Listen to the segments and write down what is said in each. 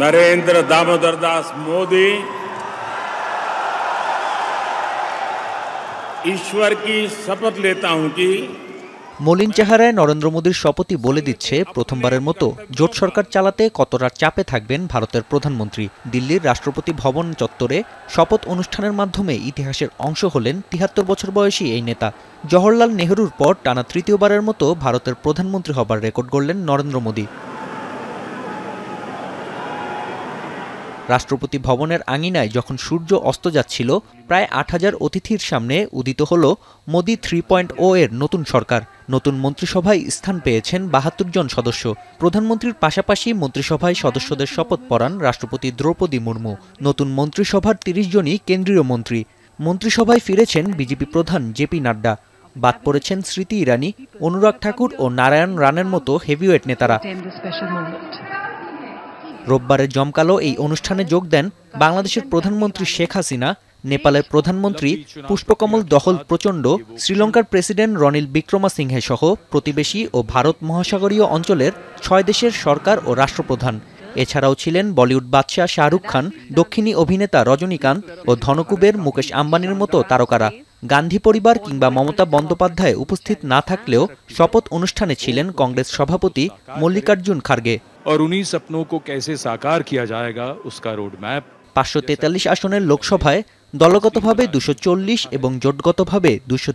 Narendra Damodar Das Modi ईश्वर की शपथ लेता हूं कि মলিন চেহারায় নরেন্দ্র মোদীর শপথই বলে দিচ্ছে প্রথমবারের মতো জোট সরকার চালাতে কতটা চাপে থাকবেন ভারতের প্রধানমন্ত্রী দিল্লির রাষ্ট্রপতি ভবন চত্বরে শপথ অনুষ্ঠানের মাধ্যমে ইতিহাসের অংশ হলেন তিহাত্তর বছর বয়সী এই নেতা জওহরলাল নেহরুর পর টানা তৃতীয়বারের মতো ভারতের প্রধানমন্ত্রী হবার রেকর্ড গড়লেন নরেন্দ্র মোদী রাষ্ট্রপতি ভবনের আঙিনায় যখন সূর্য অস্ত যাচ্ছিল প্রায় আট হাজার অতিথির সামনে উদিত হল মোদি থ্রি পয়েন্ট ও এর নতুন সরকার নতুন মন্ত্রিসভায় স্থান পেয়েছেন বাহাত্তর জন সদস্য প্রধানমন্ত্রীর পাশাপাশি মন্ত্রিসভায় সদস্যদের শপথ পড়ান রাষ্ট্রপতি দ্রৌপদী মুর্মু নতুন মন্ত্রিসভার তিরিশ জনই কেন্দ্রীয় মন্ত্রী মন্ত্রিসভায় ফিরেছেন বিজেপি প্রধান জেপি নাড্ডা বাদ পড়েছেন স্মৃতি ইরানি অনুরাগ ঠাকুর ও নারায়ণ রানের মতো হেভিওয়েট নেতারা রোববারের জমকালো এই অনুষ্ঠানে যোগ দেন বাংলাদেশের প্রধানমন্ত্রী শেখ হাসিনা নেপালের প্রধানমন্ত্রী পুষ্পকমল দহল প্রচণ্ড শ্রীলঙ্কার প্রেসিডেন্ট রনিল বিক্রমাসিংহে সহ প্রতিবেশী ও ভারত মহাসাগরীয় অঞ্চলের ছয় দেশের সরকার ও রাষ্ট্রপ্রধান এছাড়াও ছিলেন বলিউড বাদশাহ শাহরুখ খান দক্ষিণী অভিনেতা রজনীকান্ত ও ধনকুবের মুকেশ আম্বানির মতো তারকারা গান্ধী পরিবার কিংবা মমতা বন্দ্যোপাধ্যায় উপস্থিত না থাকলেও শপথ অনুষ্ঠানে ছিলেন কংগ্রেস সভাপতি মল্লিকার্জুন খার্গে পাঁচশো তেতাল্লিশ আসনের লোকসভায় দলগতভাবে দুশো এবং জোটগতভাবে দুশো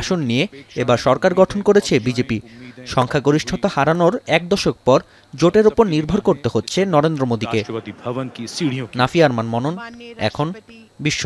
আসন নিয়ে এবার সরকার গঠন করেছে বিজেপি সংখ্যাগরিষ্ঠতা হারানোর এক দশক পর জোটের ওপর নির্ভর করতে হচ্ছে নরেন্দ্র মোদীকে নাফি আরমান মনন এখন বিশ্ব